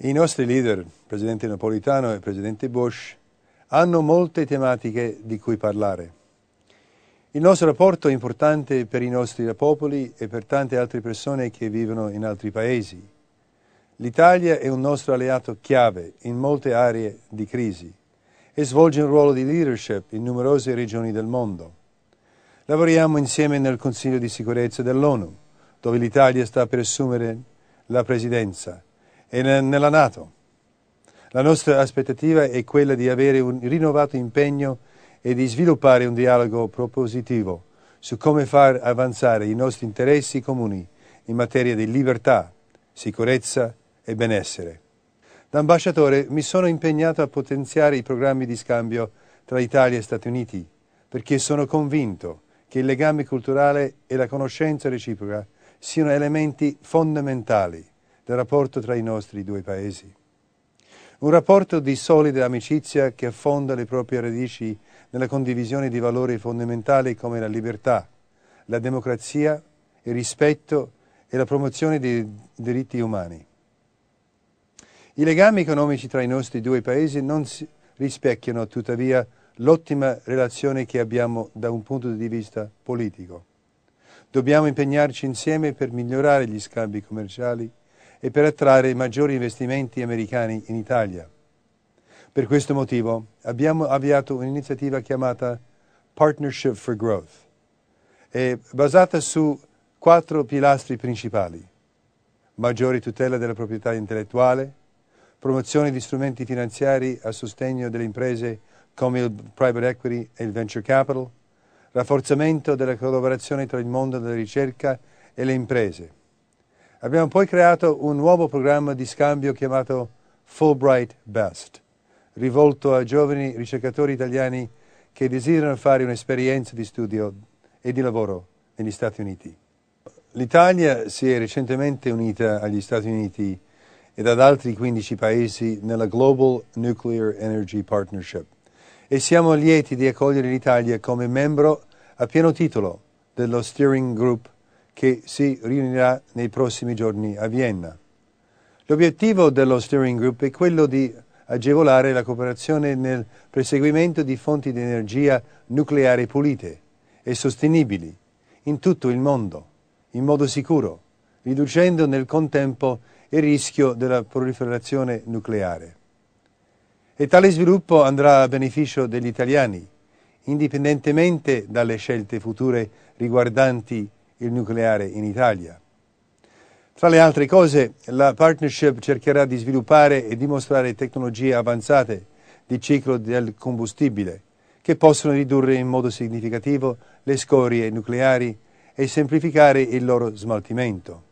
I nostri leader, presidente Napolitano e presidente Bush, hanno molte tematiche di cui parlare. Il nostro rapporto è importante per i nostri popoli e per tante altre persone che vivono in altri paesi. L'Italia è un nostro alleato chiave in molte aree di crisi e svolge un ruolo di leadership in numerose regioni del mondo. Lavoriamo insieme nel Consiglio di sicurezza dell'ONU, dove l'Italia sta per assumere la presidenza e nella Nato. La nostra aspettativa è quella di avere un rinnovato impegno e di sviluppare un dialogo propositivo su come far avanzare i nostri interessi comuni in materia di libertà, sicurezza e benessere. Da ambasciatore mi sono impegnato a potenziare i programmi di scambio tra Italia e Stati Uniti, perché sono convinto che il legame culturale e la conoscenza reciproca siano elementi fondamentali del rapporto tra i nostri due paesi. Un rapporto di solida amicizia che affonda le proprie radici nella condivisione di valori fondamentali come la libertà, la democrazia, il rispetto e la promozione dei diritti umani. I legami economici tra i nostri due paesi non rispecchiano tuttavia l'ottima relazione che abbiamo da un punto di vista politico. Dobbiamo impegnarci insieme per migliorare gli scambi commerciali e per attrarre maggiori investimenti americani in Italia. Per questo motivo abbiamo avviato un'iniziativa chiamata Partnership for Growth, è basata su quattro pilastri principali. Maggiore tutela della proprietà intellettuale, promozione di strumenti finanziari a sostegno delle imprese come il private equity e il venture capital, rafforzamento della collaborazione tra il mondo della ricerca e le imprese. Abbiamo poi creato un nuovo programma di scambio chiamato Fulbright Best, rivolto a giovani ricercatori italiani che desiderano fare un'esperienza di studio e di lavoro negli Stati Uniti. L'Italia si è recentemente unita agli Stati Uniti ed ad altri 15 paesi nella Global Nuclear Energy Partnership e siamo lieti di accogliere l'Italia come membro a pieno titolo dello Steering Group che si riunirà nei prossimi giorni a Vienna. L'obiettivo dello steering group è quello di agevolare la cooperazione nel perseguimento di fonti di energia nucleare pulite e sostenibili in tutto il mondo, in modo sicuro, riducendo nel contempo il rischio della proliferazione nucleare. E tale sviluppo andrà a beneficio degli italiani, indipendentemente dalle scelte future riguardanti il nucleare in Italia. Tra le altre cose, la partnership cercherà di sviluppare e dimostrare tecnologie avanzate di ciclo del combustibile che possono ridurre in modo significativo le scorie nucleari e semplificare il loro smaltimento.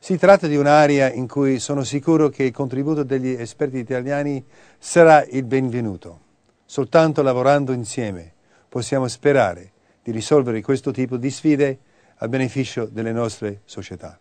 Si tratta di un'area in cui sono sicuro che il contributo degli esperti italiani sarà il benvenuto. Soltanto lavorando insieme possiamo sperare di risolvere questo tipo di sfide a beneficio delle nostre società.